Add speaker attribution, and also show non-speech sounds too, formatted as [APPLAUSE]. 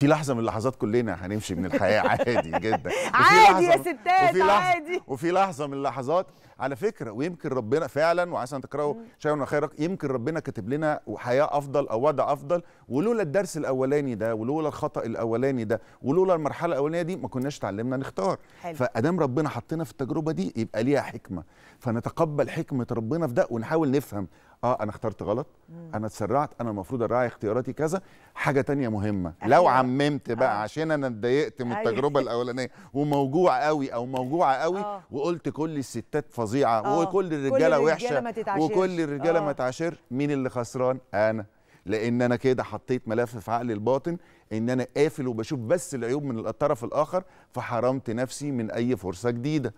Speaker 1: في لحظه من اللحظات كلنا هنمشي من الحياه [LAUGHS] عادي جدا عادي يا ستات عادي وفي لحظه من اللحظات على فكره ويمكن ربنا فعلا وعسى ان تكرهوا شيئا خيرا يمكن ربنا كاتب لنا حياه افضل او وضع افضل ولولا الدرس الاولاني ده ولولا الخطا الاولاني ده ولولا المرحله الاولانيه دي ما كناش اتعلمنا نختار حلو. فادام ربنا حطينا في التجربه دي يبقى ليها حكمه فنتقبل حكمه ربنا في ده ونحاول نفهم اه انا اخترت غلط مم. انا اتسرعت انا المفروض اراعي اختياراتي كذا حاجه تانية مهمه أيوة. لو عممت بقى آه. عشان انا اتضايقت من أيوة. التجربه الاولانيه وموجوع قوي او موجوعه قوي آه. وقلت كل الستات فظيعه آه. وكل الرجاله وحشه وكل الرجاله ما آه. تعاشر مين اللي خسران انا لان انا كده حطيت ملف في عقلي الباطن ان انا قافل وبشوف بس العيوب من الطرف الاخر فحرمت نفسي من اي فرصه جديده